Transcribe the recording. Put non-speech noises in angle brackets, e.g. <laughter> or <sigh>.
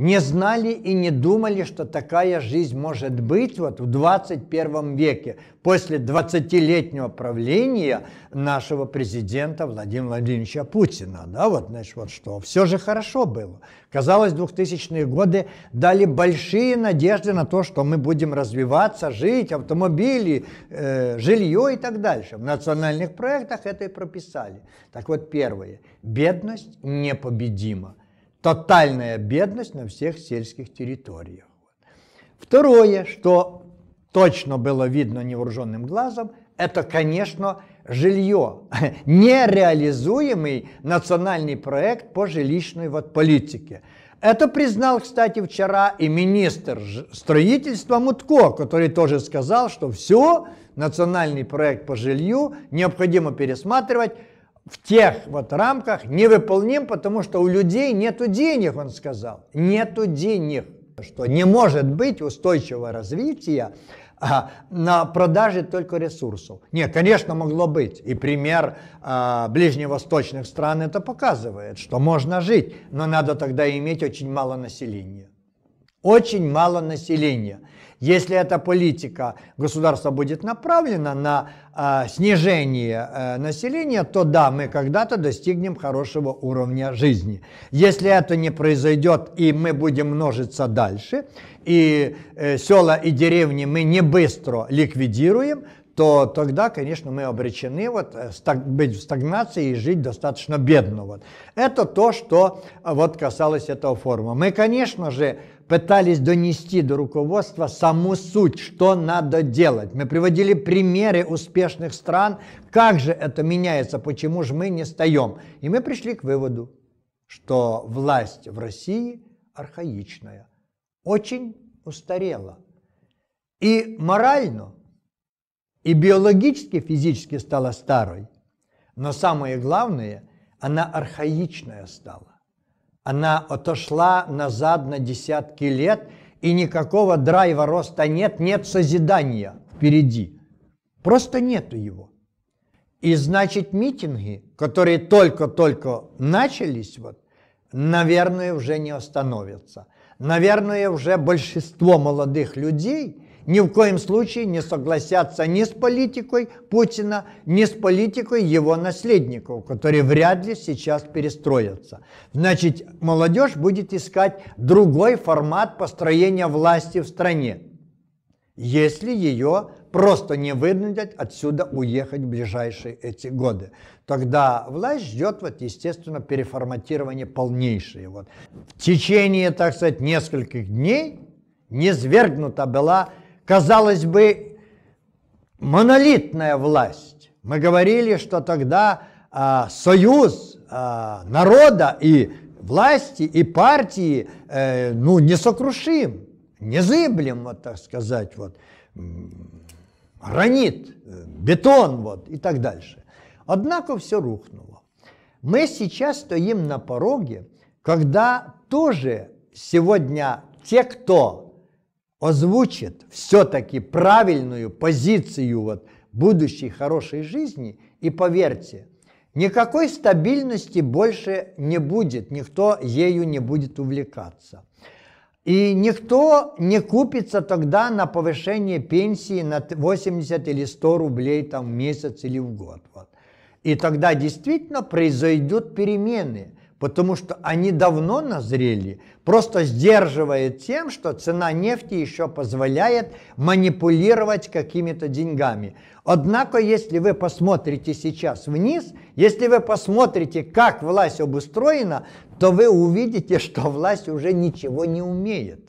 не знали и не думали, что такая жизнь может быть вот в 21 веке, после 20-летнего правления нашего президента Владимира Владимировича Путина. Да, вот, значит, вот что. Все же хорошо было. Казалось, 2000-е годы дали большие надежды на то, что мы будем развиваться, жить, автомобили, э, жилье и так дальше. В национальных проектах это и прописали. Так вот, первое. Бедность непобедима тотальная бедность на всех сельских территориях. Второе, что точно было видно невооруженным глазом, это, конечно, жилье. <laughs> Нереализуемый национальный проект по жилищной вот политике. Это признал, кстати, вчера и министр строительства Мутко, который тоже сказал, что все, национальный проект по жилью необходимо пересматривать, в тех вот рамках невыполним, потому что у людей нету денег, он сказал. Нету денег. Что не может быть устойчивого развития а, на продаже только ресурсов. Нет, конечно, могло быть. И пример а, ближневосточных стран это показывает, что можно жить, но надо тогда иметь очень мало населения. Очень мало населения. Если эта политика государства будет направлена на э, снижение э, населения, то да, мы когда-то достигнем хорошего уровня жизни. Если это не произойдет и мы будем множиться дальше, и э, села и деревни мы не быстро ликвидируем, то тогда, конечно, мы обречены вот э, быть в стагнации и жить достаточно бедно. Вот. Это то, что э, вот касалось этого форума. Мы, конечно же, пытались донести до руководства саму суть, что надо делать. Мы приводили примеры успешных стран, как же это меняется, почему же мы не встаем. И мы пришли к выводу, что власть в России архаичная, очень устарела. И морально – и биологически, физически стала старой, но самое главное, она архаичная стала. Она отошла назад на десятки лет, и никакого драйва роста нет, нет созидания впереди. Просто нету его. И значит, митинги, которые только-только начались, вот, наверное, уже не остановятся. Наверное, уже большинство молодых людей – ни в коем случае не согласятся ни с политикой Путина, ни с политикой его наследников, которые вряд ли сейчас перестроятся. Значит, молодежь будет искать другой формат построения власти в стране, если ее просто не вынудят отсюда уехать в ближайшие эти годы. Тогда власть ждет, вот, естественно, переформатирование полнейшее. Вот. В течение, так сказать, нескольких дней не свергнута была казалось бы, монолитная власть. Мы говорили, что тогда а, союз а, народа и власти, и партии, э, ну, несокрушим, незыблем, вот так сказать, вот, ранит э, бетон, вот, и так дальше. Однако все рухнуло. Мы сейчас стоим на пороге, когда тоже сегодня те, кто озвучит все-таки правильную позицию вот будущей хорошей жизни, и поверьте, никакой стабильности больше не будет, никто ею не будет увлекаться. И никто не купится тогда на повышение пенсии на 80 или 100 рублей там, в месяц или в год. Вот. И тогда действительно произойдут перемены – потому что они давно назрели, просто сдерживает тем, что цена нефти еще позволяет манипулировать какими-то деньгами. Однако, если вы посмотрите сейчас вниз, если вы посмотрите, как власть обустроена, то вы увидите, что власть уже ничего не умеет.